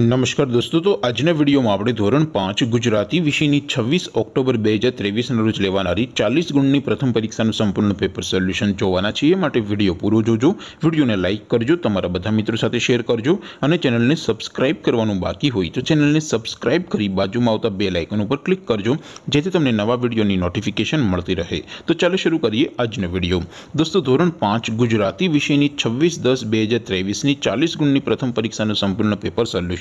નમસ્કાર દોસ્તો તો આજ ને વિડિયો માં આપણે ધોરણ 5 ગુજરાતી વિષય ની 26 ઓક્ટોબર 2023 નું રોજ લેવાનાર 40 ગુણ ની પ્રથમ પરીક્ષા નું સંપૂર્ણ પેપર સોલ્યુશન જોવાના છે એટલે વિડિયો પૂરો જોજો વિડિયોને લાઈક કરજો તમારા બધા મિત્રો સાથે શેર કરજો અને ચેનલ ને સબ્સ્ક્રાઇબ કરવાનું બાકી હોય તો ચેનલ ને સબ્સ્ક્રાઇબ કરી બાજુમાં આવતા બેલ આઇકન ઉપર ક્લિક કરજો જેથી તમને નવા વિડિયો ની નોટિફિકેશન મળતી રહે તો ચાલો શરૂ કરીએ આજ ને વિડિયો દોસ્તો ધોરણ 5 ગુજરાતી વિષય ની 26 10 2023 ની 40 ગુણ ની પ્રથમ પરીક્ષા નું સંપૂર્ણ પેપર સોલ્યુશન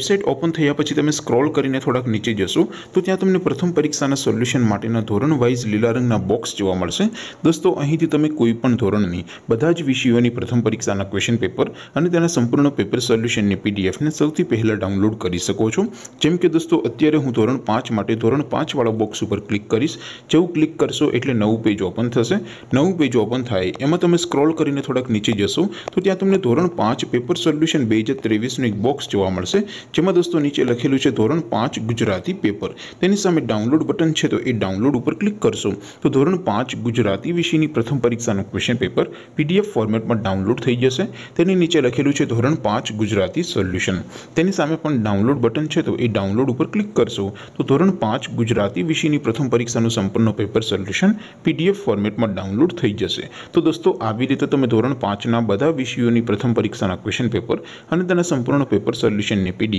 વેબસાઇટ ઓપન થયા પછી તમે સ્ક્રોલ કરીને થોડાક નીચે જશો તો ત્યાં તમને પ્રથમ પરીક્ષાના સોલ્યુશન માટેના ધોરણ વાઇઝ લીલા રંગના બોક્સ જોવા મળશે દોસ્તો અહીંથી તમે કોઈ પણ ધોરણની બધા જ વિષયોની પ્રથમ પરીક્ષાના ક્વેશ્ચન પેપર અને તેના સંપૂર્ણ પેપર સોલ્યુશનની પીડીએફને સૌથી પહેલાં ડાઉનલોડ કરી શકો છો જેમ કે દોસ્તો અત્યારે હું ધોરણ પાંચ માટે ધોરણ પાંચવાળા બોક્સ ઉપર ક્લિક કરીશ જેવું ક્લિક કરશો એટલે નવું પેજ ઓપન થશે નવું પેજ ઓપન થાય એમાં તમે સ્ક્રોલ કરીને થોડાક નીચે જશો તો ત્યાં તમને ધોરણ પાંચ પેપર સોલ્યુશન બે હજાર ત્રેવીસનું એક બોક્સ જોવા મળશે ચુમો દોસ્તો નીચે લખેલું છે ધોરણ 5 ગુજરાતી પેપર તેની સામે ડાઉનલોડ બટન છે તો એ ડાઉનલોડ ઉપર ક્લિક કરશો તો ધોરણ 5 ગુજરાતી વિષયની પ્રથમ પરીક્ષાનો ક્વેશ્ચન પેપર પીડીએફ ફોર્મેટમાં ડાઉનલોડ થઈ જશે તેની નીચે લખેલું છે ધોરણ 5 ગુજરાતી સોલ્યુશન તેની સામે પણ ડાઉનલોડ બટન છે તો એ ડાઉનલોડ ઉપર ક્લિક કરશો તો ધોરણ 5 ગુજરાતી વિષયની પ્રથમ પરીક્ષાનું સંપૂર્ણનો પેપર સોલ્યુશન પીડીએફ ફોર્મેટમાં ડાઉનલોડ થઈ જશે તો દોસ્તો આબી રીતે તો મે ધોરણ 5 ના બધા વિષયોની પ્રથમ પરીક્ષાના ક્વેશ્ચન પેપર અને તેના સંપૂર્ણ પેપર સોલ્યુશન ને પીડીએફ